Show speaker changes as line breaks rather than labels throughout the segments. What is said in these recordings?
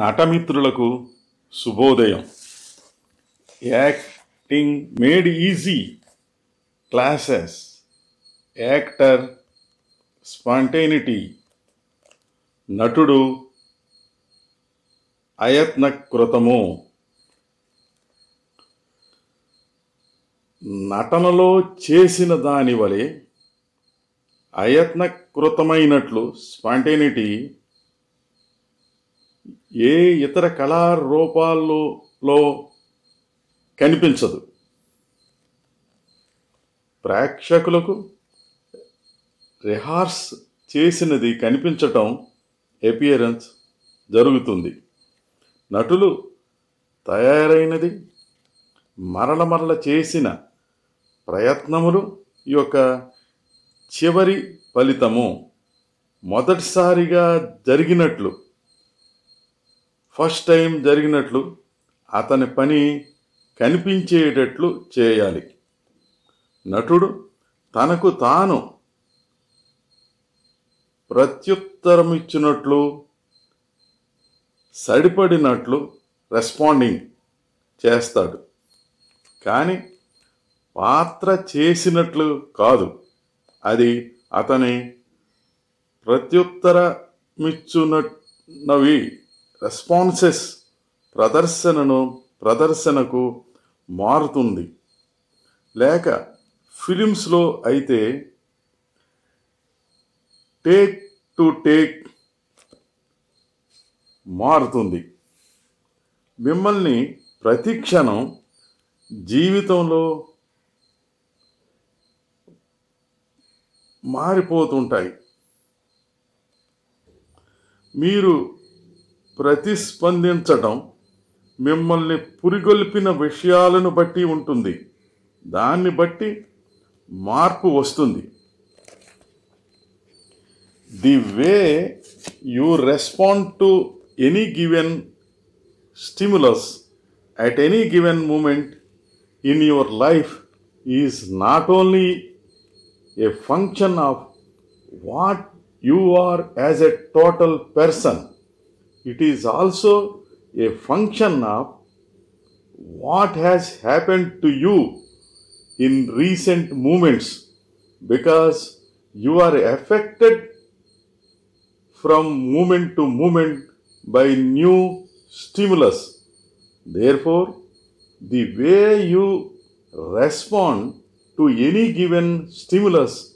నటమిత్రులకు శుభోదయం acting made easy classes actor spontaneity నటుడు అయత్నకృతము నటనలో చేసిన దాని వలె అయత్నకృతమైనట్లు స్పాంటేనిటీ ఏ ఇతర కళారూపాల్లో కనిపించదు ప్రేక్షకులకు రిహార్స్ చేసినది కనిపించటం ఎపియరెన్స్ జరుగుతుంది నటులు తయారైనది మరల మరల చేసిన ప్రయత్నములు యొక్క చివరి ఫలితము మొదటిసారిగా జరిగినట్లు ఫస్ట్ టైం జరిగినట్లు అతని పని కనిపించేటట్లు చేయాలి నటుడు తనకు తాను ప్రత్యుత్తరం ఇచ్చినట్లు సరిపడినట్లు రెస్పాండింగ్ చేస్తాడు కానీ పాత్ర చేసినట్లు కాదు అది అతని ప్రత్యుత్తరమిచ్చునవి రెస్పాన్సెస్ ప్రదర్శనను ప్రదర్శనకు మారుతుంది లేక ఫిలిమ్స్లో అయితే టేక్ టు టేక్ మారుతుంది మిమ్మల్ని ప్రతి క్షణం జీవితంలో మారిపోతుంటాయి మీరు ప్రతిస్పందించడం మిమ్మల్ని పురిగొల్పిన విషయాలను బట్టి ఉంటుంది దాన్ని బట్టి మార్పు వస్తుంది the way you respond to any given stimulus at any given moment in your life is not only a function of what you are as a total person it is also a function of what has happened to you in recent moments because you are affected from moment to moment by new stimulus. Therefore, the way you respond to any given stimulus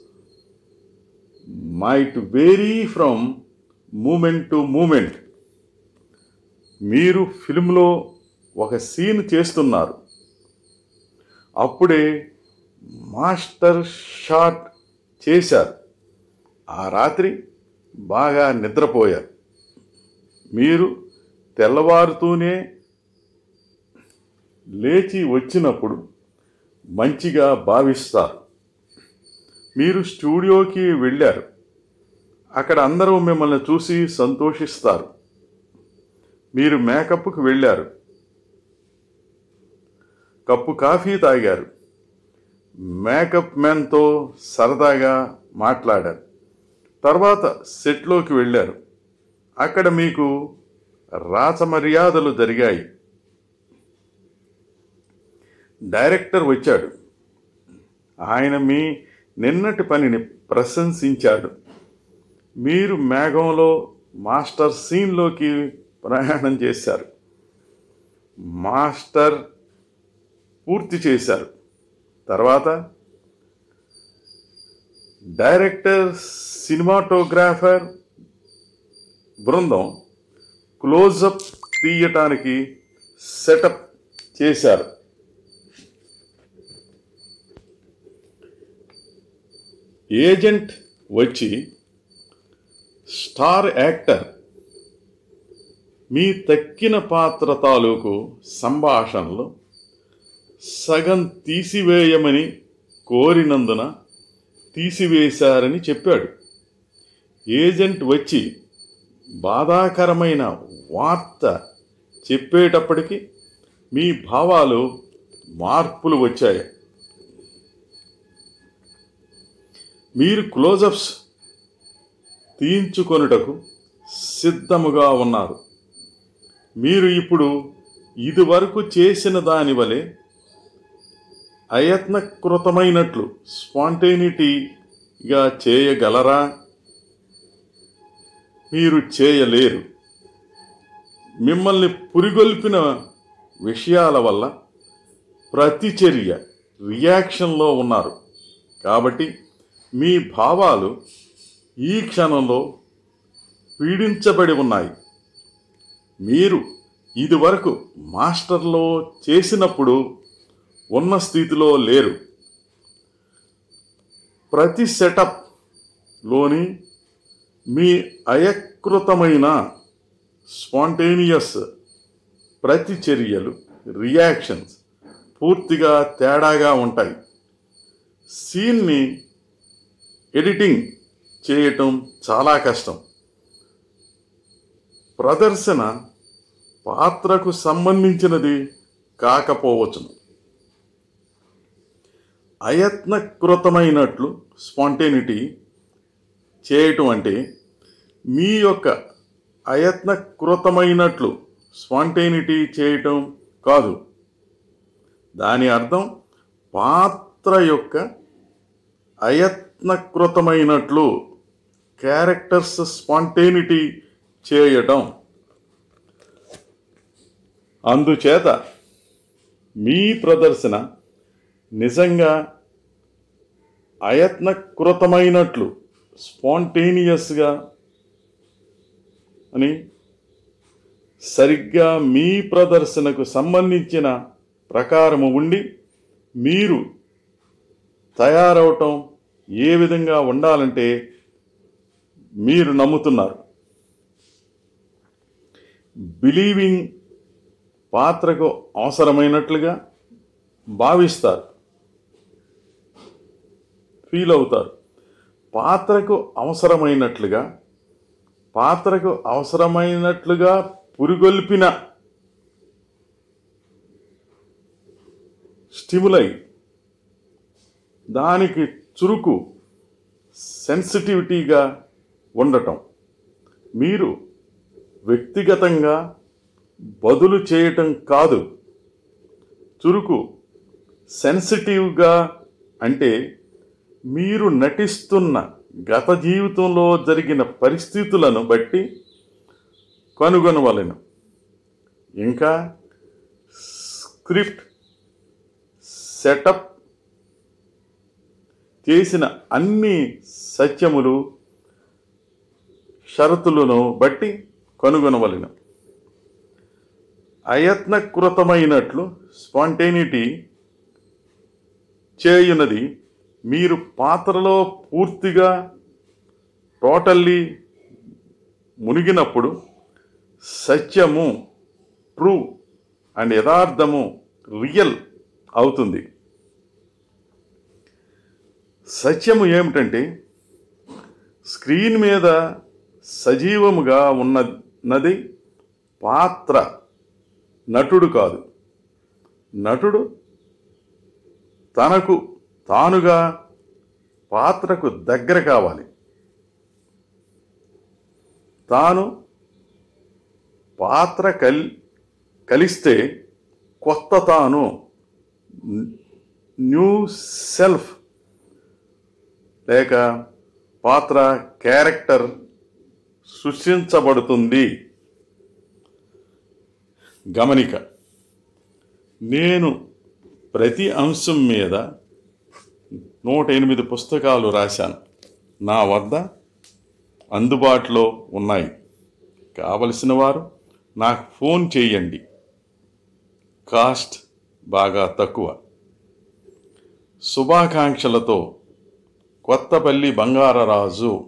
might vary from moment to moment. మీరు ఫిల్మ్లో ఒక scene చేస్తున్నారు అప్పుడే master shot చేశారు ఆ రాత్రి బాగా నిద్రపోయారు మీరు తెల్లవారుతూనే లేచి వచ్చినప్పుడు మంచిగా భావిస్తారు మీరు స్టూడియోకి వెళ్ళారు అక్కడ అందరూ మిమ్మల్ని చూసి సంతోషిస్తారు మీరు మేకప్కు వెళ్ళారు కప్పు కాఫీ తాగారు మేకప్ మ్యాన్తో సరదాగా మాట్లాడారు తర్వాత సెట్లోకి వెళ్ళారు అక్కడ మీకు రాచమర్యాదలు జరిగాయి డైరెక్టర్ వచ్చాడు ఆయన మీ నిన్నటి పనిని ప్రశంసించాడు మీరు మేఘంలో మాస్టర్ సీన్లోకి ప్రయాణం చేశారు మాస్టర్ పూర్తి చేశారు తర్వాత డైరెక్టర్ సినిమాటోగ్రాఫర్ బృందం క్లోజప్ తీయటానికి సెటప్ చేశారు ఏజెంట్ వచ్చి స్టార్ యాక్టర్ మీ తక్కిన పాత్ర తాలూకు సంభాషణలు సగం తీసివేయమని కోరినందున తీసివేశారని చెప్పాడు ఏజెంట్ వచ్చి బాధాకరమైన వార్త చెప్పేటప్పటికి మీ భావాలు మార్పులు వచ్చాయి మీరు క్లోజప్స్ తీయించుకొనుటకు సిద్ధముగా ఉన్నారు మీరు ఇప్పుడు ఇదివరకు చేసిన దాని వలె అయత్నకృతమైనట్లు స్పాంటేనిటీగా చేయగలరా మీరు చేయలేరు మిమ్మల్ని పురిగొల్పిన విషయాల వల్ల ప్రతిచర్య రియాక్షన్లో ఉన్నారు కాబట్టి మీ భావాలు ఈ క్షణంలో పీడించబడి ఉన్నాయి మీరు ఇదివరకు మాస్టర్లో చేసినప్పుడు ఉన్న స్థితిలో లేరు ప్రతి సెటప్లోని మీ అయకృతమైన స్పాంటేనియస్ ప్రతిచర్యలు రియాక్షన్స్ పూర్తిగా తేడాగా ఉంటాయి సీన్ని ఎడిటింగ్ చేయటం చాలా కష్టం ప్రదర్శన పాత్రకు సంబంధించినది కాకపోవచ్చును అయత్నకృతమైనట్లు స్పాంటేనిటీ చేయటం అంటే మీ యొక్క అయత్నకృతమైనట్లు స్పాంటేనిటీ చేయటం కాదు దాని అర్థం పాత్ర యొక్క అయత్నకృతమైనట్లు క్యారెక్టర్స్ స్పాంటేనిటీ చేయటం అందుచేత మీ ప్రదర్శన నిజంగా అయత్నకృతమైనట్లు స్పాంటేనియస్గా అని సరిగ్గా మీ ప్రదర్శనకు సంబంధించిన ప్రకారము ఉండి మీరు తయారవటం ఏ విధంగా ఉండాలంటే మీరు నమ్ముతున్నారు బిలీవింగ్ పాత్రకు అవసరమైనట్లుగా భావిస్తారు ఫీల్ అవుతారు పాత్రకు అవసరమైనట్లుగా పాత్రకు అవసరమైనట్లుగా పురిగొల్పిన స్టిములై దానికి చురుకు సెన్సిటివిటీగా ఉండటం మీరు వ్యక్తిగతంగా బదులు చేయటం కాదు చురుకు సెన్సిటివ్గా అంటే మీరు నటిస్తున్న గత జీవితంలో జరిగిన పరిస్థితులను బట్టి కనుగొనవలను ఇంకా స్క్రిప్ట్ సెటప్ చేసిన అన్ని సత్యములు షరతులను బట్టి కనుగొనవలను అయత్నకృతమైనట్లు స్పాంటేనిటీ చేయునది మీరు పాత్రలో పూర్తిగా టోటల్లీ మునిగినప్పుడు సత్యము ట్రూ అండ్ యథార్థము రియల్ అవుతుంది సత్యము ఏమిటంటే స్క్రీన్ మీద సజీవముగా ఉన్నది పాత్ర నటుడు కాదు నటుడు తనకు తానుగా పాత్రకు దగ్గర కావాలి తాను పాత్ర కల్ కలిస్తే కొత్త తాను న్యూ సెల్ఫ్ లేక పాత్ర క్యారెక్టర్ సృష్టించబడుతుంది గమనిక నేను ప్రతి అంశం మీద నూట ఎనిమిది పుస్తకాలు రాశాను నా వద్ద అందుబాటులో ఉన్నాయి కావలసిన వారు నాకు ఫోన్ చేయండి కాస్ట్ బాగా తక్కువ శుభాకాంక్షలతో కొత్తపల్లి బంగారరాజు